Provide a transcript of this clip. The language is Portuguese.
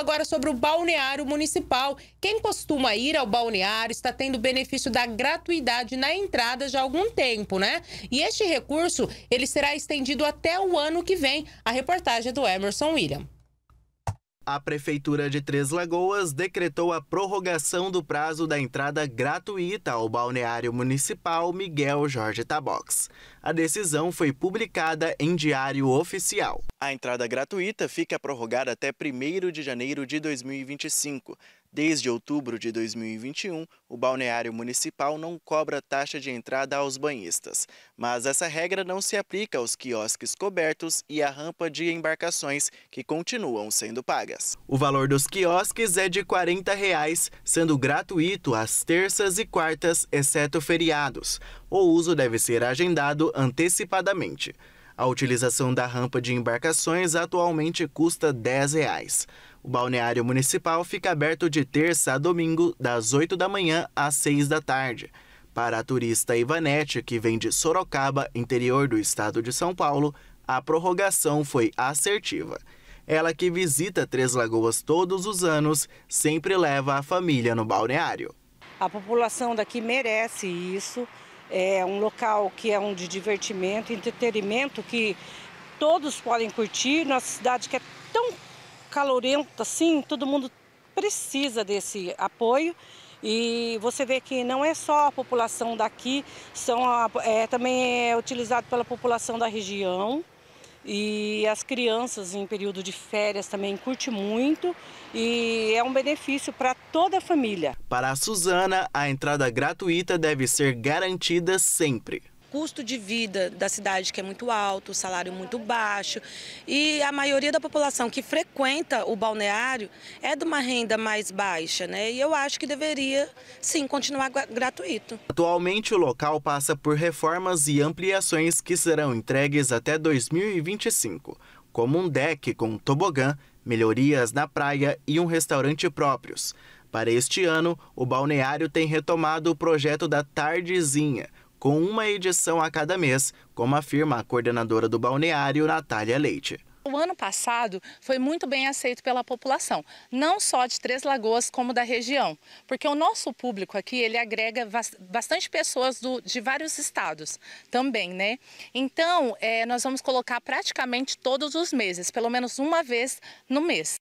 agora sobre o balneário municipal. Quem costuma ir ao balneário está tendo benefício da gratuidade na entrada já há algum tempo, né? E este recurso, ele será estendido até o ano que vem. A reportagem é do Emerson William a Prefeitura de Três Lagoas decretou a prorrogação do prazo da entrada gratuita ao balneário municipal Miguel Jorge Tabox. A decisão foi publicada em Diário Oficial. A entrada gratuita fica prorrogada até 1 de janeiro de 2025. Desde outubro de 2021, o balneário municipal não cobra taxa de entrada aos banhistas, mas essa regra não se aplica aos quiosques cobertos e à rampa de embarcações, que continuam sendo pagas. O valor dos quiosques é de R$ 40, reais, sendo gratuito às terças e quartas, exceto feriados. O uso deve ser agendado antecipadamente. A utilização da rampa de embarcações atualmente custa R$ 10,00. Reais. O balneário municipal fica aberto de terça a domingo, das 8 da manhã às 6 da tarde. Para a turista Ivanete, que vem de Sorocaba, interior do estado de São Paulo, a prorrogação foi assertiva. Ela que visita Três Lagoas todos os anos, sempre leva a família no balneário. A população daqui merece isso é um local que é um de divertimento, entretenimento que todos podem curtir Nossa cidade que é tão calorenta assim, todo mundo precisa desse apoio. E você vê que não é só a população daqui, são a, é, também é utilizado pela população da região. E as crianças em período de férias também curte muito e é um benefício para toda a família. Para a Suzana, a entrada gratuita deve ser garantida sempre custo de vida da cidade que é muito alto, o salário muito baixo e a maioria da população que frequenta o balneário é de uma renda mais baixa, né? E eu acho que deveria sim continuar gratuito. Atualmente o local passa por reformas e ampliações que serão entregues até 2025, como um deck com tobogã, melhorias na praia e um restaurante próprios. Para este ano, o balneário tem retomado o projeto da Tardezinha, com uma edição a cada mês, como afirma a coordenadora do balneário, Natália Leite. O ano passado foi muito bem aceito pela população, não só de Três Lagoas como da região, porque o nosso público aqui ele agrega bastante pessoas do, de vários estados também, né? Então é, nós vamos colocar praticamente todos os meses, pelo menos uma vez no mês.